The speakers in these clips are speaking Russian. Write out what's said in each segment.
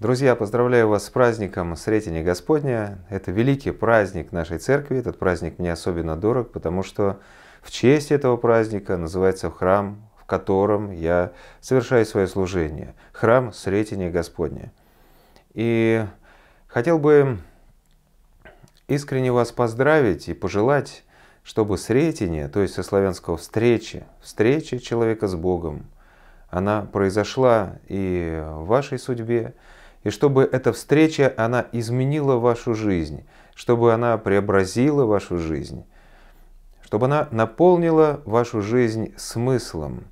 Друзья, поздравляю вас с праздником Сретения Господня. Это великий праздник нашей церкви. Этот праздник мне особенно дорог, потому что в честь этого праздника называется храм, в котором я совершаю свое служение. Храм Сретения Господня. И хотел бы искренне вас поздравить и пожелать, чтобы Сретение, то есть со славянского встречи, встречи человека с Богом, она произошла и в вашей судьбе, и чтобы эта встреча, она изменила вашу жизнь, чтобы она преобразила вашу жизнь, чтобы она наполнила вашу жизнь смыслом.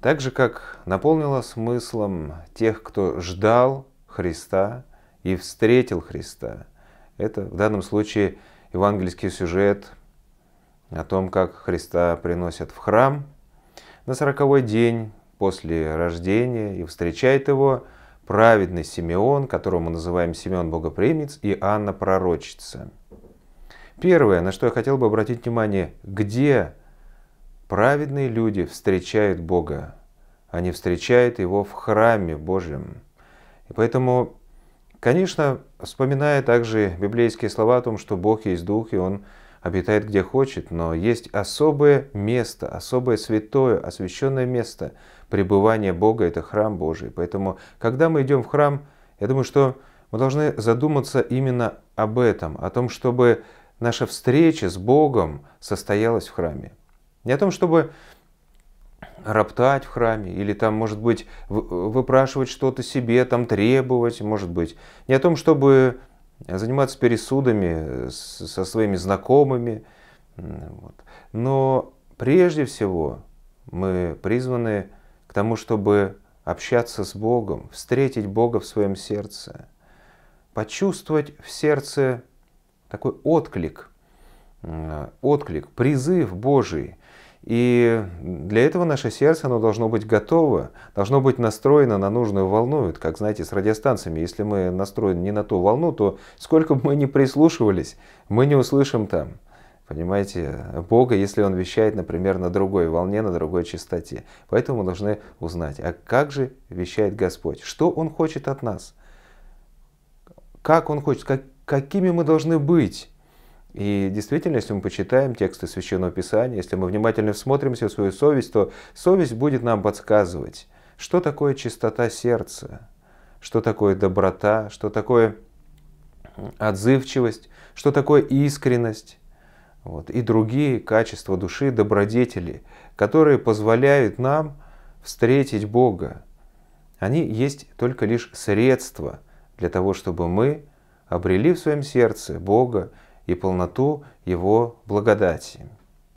Так же, как наполнила смыслом тех, кто ждал Христа и встретил Христа. Это в данном случае евангельский сюжет о том, как Христа приносят в храм на сороковой день после рождения и встречает его – праведный Симеон, которого мы называем Симеон Богоприимец, и Анна Пророчица. Первое, на что я хотел бы обратить внимание, где праведные люди встречают Бога? Они встречают Его в храме Божьем. И поэтому, конечно, вспоминая также библейские слова о том, что Бог есть Дух, и Он – обитает где хочет, но есть особое место, особое святое, освященное место пребывания Бога – это храм Божий. Поэтому, когда мы идем в храм, я думаю, что мы должны задуматься именно об этом, о том, чтобы наша встреча с Богом состоялась в храме. Не о том, чтобы роптать в храме, или там, может быть, выпрашивать что-то себе, там требовать, может быть. Не о том, чтобы заниматься пересудами э, со своими знакомыми. Но прежде всего мы призваны к тому, чтобы общаться с Богом, встретить Бога в своем сердце, почувствовать в сердце такой отклик, э, отклик, призыв Божий. И для этого наше сердце, оно должно быть готово, должно быть настроено на нужную волну. Это как, знаете, с радиостанциями, если мы настроены не на ту волну, то сколько бы мы ни прислушивались, мы не услышим там, понимаете, Бога, если Он вещает, например, на другой волне, на другой частоте. Поэтому мы должны узнать, а как же вещает Господь, что Он хочет от нас, как Он хочет, как, какими мы должны быть, и действительно, если мы почитаем тексты Священного Писания, если мы внимательно всмотримся в свою совесть, то совесть будет нам подсказывать, что такое чистота сердца, что такое доброта, что такое отзывчивость, что такое искренность вот, и другие качества души, добродетели, которые позволяют нам встретить Бога. Они есть только лишь средства для того, чтобы мы обрели в своем сердце Бога и полноту Его благодати.